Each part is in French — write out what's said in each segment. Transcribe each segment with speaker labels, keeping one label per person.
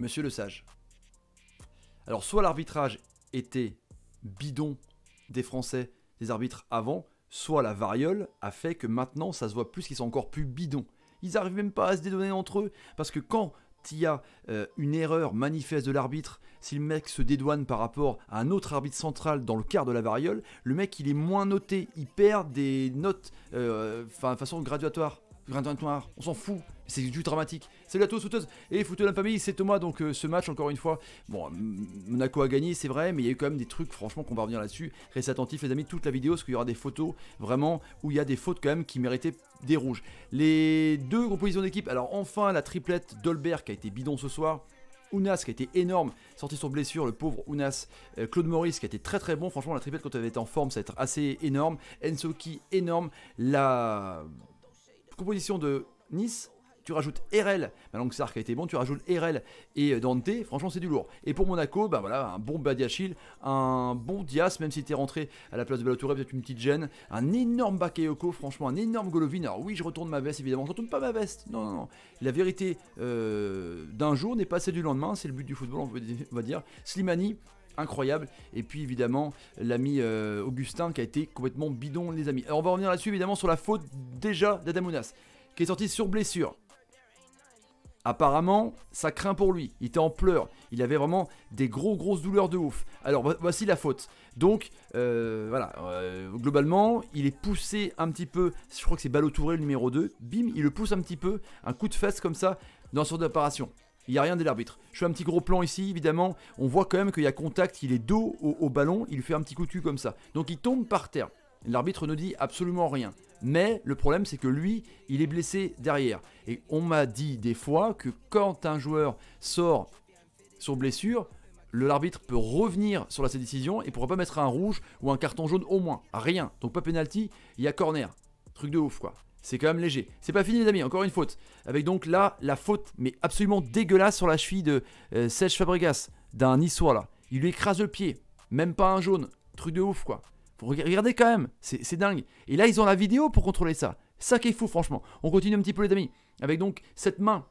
Speaker 1: Monsieur Le Sage. Alors, soit l'arbitrage était bidon des Français, des arbitres avant, soit la variole a fait que maintenant ça se voit plus qu'ils sont encore plus bidons. Ils n'arrivent même pas à se dédonner entre eux, parce que quand il y a euh, une erreur manifeste de l'arbitre si le mec se dédouane par rapport à un autre arbitre central dans le quart de la variole, le mec il est moins noté, il perd des notes euh, de façon graduatoire. on s'en fout, c'est du dramatique. Salut à tous, footeuses et foot de la famille, c'est Thomas. Donc, euh, ce match, encore une fois, bon, Monaco a gagné, c'est vrai, mais il y a eu quand même des trucs, franchement, qu'on va revenir là-dessus. Restez attentifs, les amis, toute la vidéo, parce qu'il y aura des photos vraiment où il y a des fautes quand même qui méritaient des rouges. Les deux compositions d'équipe, alors enfin, la triplette d'Olbert qui a été bidon ce soir. Ounas qui a été énorme, sorti sur blessure, le pauvre Ounas. Euh, Claude Maurice qui a été très très bon. Franchement, la tripette quand elle était en forme, ça a être assez énorme. Ensoki énorme. La composition de Nice tu rajoutes RL, maintenant que Sark a été bon, tu rajoutes RL et euh, Dante, franchement c'est du lourd. Et pour Monaco, ben voilà, un bon Badiachil, un bon Dias, même si es rentré à la place de Balotouré, peut-être une petite gêne, un énorme Bakayoko, franchement un énorme Golovin. Alors oui, je retourne ma veste évidemment, je retourne pas ma veste, non, non, non. La vérité euh, d'un jour n'est pas celle du lendemain, c'est le but du football, on va dire. Slimani, incroyable. Et puis évidemment, l'ami euh, Augustin qui a été complètement bidon, les amis. Alors on va revenir là-dessus évidemment sur la faute déjà d'Adamounas, qui est sorti sur blessure. Apparemment, ça craint pour lui. Il était en pleurs. Il avait vraiment des gros grosses douleurs de ouf. Alors voici la faute. Donc euh, voilà, euh, globalement, il est poussé un petit peu. Je crois que c'est Balotouré le numéro 2. Bim, il le pousse un petit peu, un coup de fesse comme ça dans son apparition. Il n'y a rien de l'arbitre. Je fais un petit gros plan ici, évidemment. On voit quand même qu'il y a contact, il est dos au, ballon, il fait un petit coup de cul comme ça. Donc il tombe par terre. L'arbitre ne dit absolument rien mais le problème c'est que lui, il est blessé derrière. Et on m'a dit des fois que quand un joueur sort sur blessure, l'arbitre peut revenir sur sa décision et pourra pas mettre un rouge ou un carton jaune au moins. Rien. Donc pas penalty, il y a corner. Truc de ouf quoi. C'est quand même léger. C'est pas fini les amis, encore une faute. Avec donc là la faute, mais absolument dégueulasse sur la cheville de euh, Serge Fabregas, d'un niçois là. Il lui écrase le pied. Même pas un jaune. Truc de ouf quoi. Regardez quand même, c'est dingue. Et là, ils ont la vidéo pour contrôler ça. Ça qui est fou, franchement. On continue un petit peu, les amis. Avec donc cette main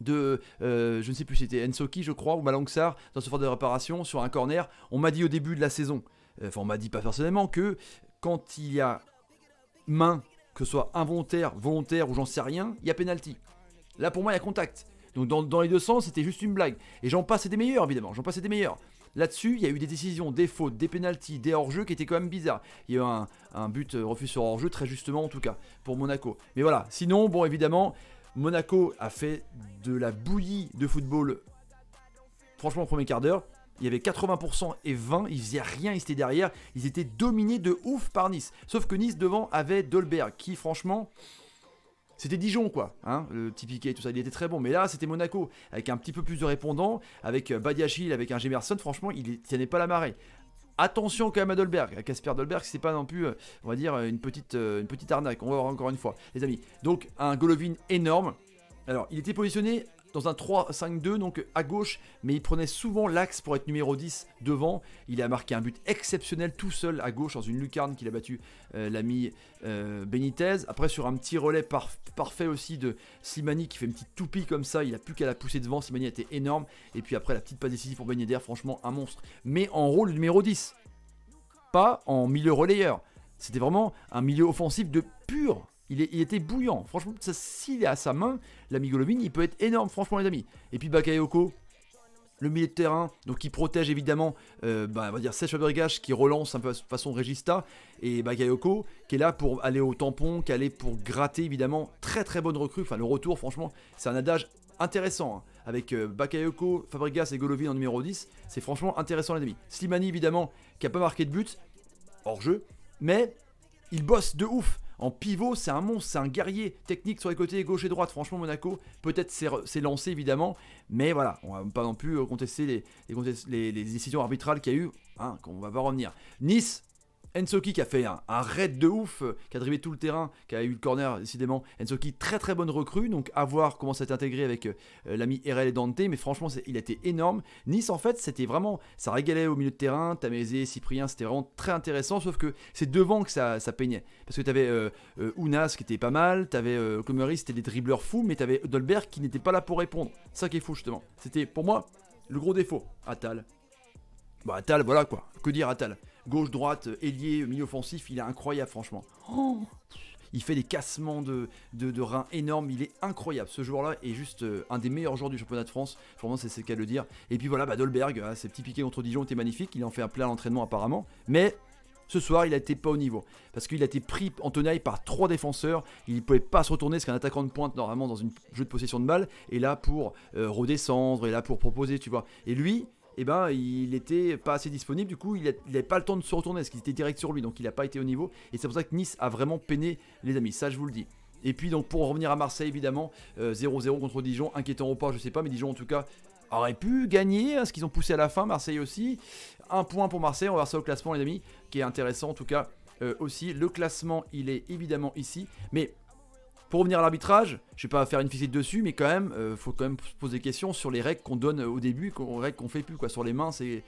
Speaker 1: de, euh, je ne sais plus, c'était Ensoki, je crois, ou Malangsar, dans ce fort de réparation, sur un corner. On m'a dit au début de la saison, euh, enfin, on m'a dit pas personnellement, que quand il y a main, que ce soit involontaire, volontaire ou j'en sais rien, il y a pénalty. Là, pour moi, il y a contact. Donc, dans, dans les deux sens, c'était juste une blague. Et j'en passe, des meilleurs, évidemment. J'en passe, des meilleurs. Là-dessus, il y a eu des décisions, des fautes, des pénalties, des hors-jeux qui étaient quand même bizarres. Il y a eu un, but euh, refusé sur hors-jeu, très justement en tout cas, pour Monaco. Mais voilà, sinon, bon, évidemment, Monaco a fait de la bouillie de football, franchement, au premier quart d'heure. Il y avait 80% et 20, ils faisaient rien, ils étaient derrière, ils étaient dominés de ouf par Nice. Sauf que Nice devant avait Dolberg, qui franchement, c'était Dijon, quoi, hein, le petit et tout ça, il était très bon. Mais là, c'était Monaco, avec un petit peu plus de répondants, avec euh, Badiachil, avec un Gemerson, franchement, il tenait pas la marée. Attention quand même à Dolberg, à Casper Dolberg, c'est pas non plus, euh, on va dire, euh, une petite, une petite arnaque. On va voir encore une fois, les amis. Donc, un Golovin énorme. Alors, il était positionné dans un 3-5-2, donc à gauche, mais il prenait souvent l'axe pour être numéro 10 devant. Il a marqué un but exceptionnel tout seul à gauche dans une lucarne qu'il a battu euh, l'ami euh, Benitez. Après, sur un petit relais parfait aussi de Simani qui fait une petite toupie comme ça, il a plus qu'à la pousser devant. Simani était énorme. Et puis après, la petite passe décisive pour Ben franchement, un monstre. Mais en rôle numéro 10, pas en milieu relayeur. C'était vraiment un milieu offensif de pur il, était bouillant. Franchement, s'il est à sa main, l'ami Golovin, il peut être énorme, franchement, les amis. Et puis Bakayoko, le milieu de terrain, donc qui protège évidemment, euh, bah, on va dire, Sèche Fabregas qui relance un peu façon Regista, et Bakayoko qui est là pour aller au tampon, qui est pour gratter évidemment. Très très bonne recrue, enfin le retour, franchement, c'est un adage intéressant. Hein. Avec euh, Bakayoko, Fabregas et Golovin en numéro 10, c'est franchement intéressant, les amis. Slimani évidemment, qui a pas marqué de but, hors jeu, mais il bosse de ouf. En pivot, c'est un monstre, c'est un guerrier technique sur les côtés gauche et droite. Franchement, Monaco, peut-être s'est lancé évidemment, mais voilà, on va pas non plus contester les, décisions arbitrales qu'il y a eu, hein, qu'on va pas revenir. Nice, Ensoki qui a fait un, raid de ouf, euh, qui a drivé tout le terrain, qui a eu le corner décidément. Ensoki, très très bonne recrue, donc à voir comment ça a intégré avec euh, euh, l'ami RL et Dante, mais franchement il a été énorme. Nice en fait, c'était vraiment, ça régalait au milieu de terrain, Tamézé, Cyprien, c'était vraiment très intéressant, sauf que c'est devant que ça, peignait. Parce que t'avais avais Ounas qui était pas mal, t'avais euh, Clomery, c'était des dribbleurs fous, mais t'avais Dolberg qui n'était pas là pour répondre. Ça qui est fou justement. C'était pour moi le gros défaut, Atal. Bah Atal, voilà quoi, que dire Atal gauche-droite, ailier, milieu offensif, il est incroyable franchement. Oh. il fait des cassements de, de, reins énormes, il est incroyable. Ce joueur-là est juste euh, un des meilleurs joueurs du championnat de France, franchement c'est ce qu'à le dire. Et puis voilà, bah, Dolberg, ses ah, petits piquets contre Dijon étaient magnifiques, il en fait un plein à l'entraînement apparemment, mais ce soir, il a été pas au niveau. Parce qu'il a été pris en tenaille par trois défenseurs. Il ne pouvait pas se retourner, c'est qu'un attaquant de pointe, normalement, dans une jeu de possession de balle, et là pour euh, redescendre, et là pour proposer, tu vois. Et lui, et eh ben, il était pas assez disponible, du coup il n'avait pas le temps de se retourner, parce qu'il était direct sur lui, donc il n'a pas été au niveau, et c'est pour ça que Nice a vraiment peiné les amis, ça je vous le dis. Et puis donc pour revenir à Marseille évidemment, 0-0 euh, contre Dijon, inquiétant au pas, je sais pas, mais Dijon en tout cas aurait pu gagner, hein, ce qu'ils ont poussé à la fin, Marseille aussi. Un point pour Marseille, on va voir ça au classement les amis, qui est intéressant en tout cas euh, aussi. Le classement il est évidemment ici, mais pour revenir à l'arbitrage, je ne vais pas faire une visite dessus, mais quand même, il euh, faut quand même se poser des questions sur les règles qu'on donne au début, qu'on règles qu'on fait plus quoi. Sur les mains, c'est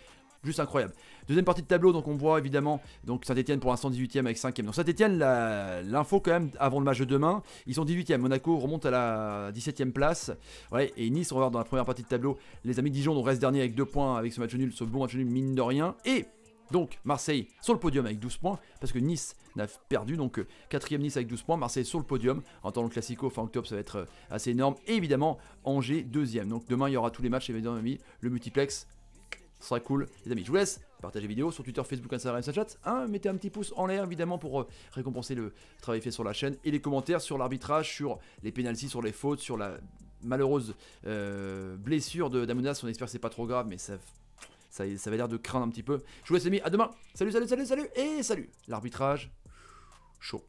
Speaker 1: juste incroyable. Deuxième partie de tableau, donc on voit évidemment donc Saint-Etienne pour l'instant 18ème avec 5ème. Donc Saint-Etienne, l'info quand même avant le match de demain, ils sont 18ème. Monaco remonte à la 17ème place. Ouais, et Nice, on va voir dans la première partie de tableau, les amis Dijon, on reste dernier avec deux points avec ce match nul, ce bon match nul mine de rien. Et donc Marseille sur le podium avec 12 points, parce que Nice n'a perdu, donc 4ème euh, Nice avec 12 points, Marseille sur le podium, en temps que Classico, fin octobre ça va être euh, assez énorme, et évidemment Angers deuxième. Donc demain il y aura tous les matchs, évidemment amis, le multiplex, sera cool les amis, je vous laisse partagez vidéo sur Twitter, Facebook, Instagram, Snapchat. Hein, mettez un petit pouce en l'air évidemment pour euh, récompenser le travail fait sur la chaîne et les commentaires sur l'arbitrage, sur les pénalties, sur les fautes, sur la malheureuse blessure de Damounas. On espère c'est pas trop grave, mais ça ça, ça dire l'air de craindre un petit peu. Je vous laisse les à demain. Salut, salut, salut, salut, et salut. L'arbitrage, chaud.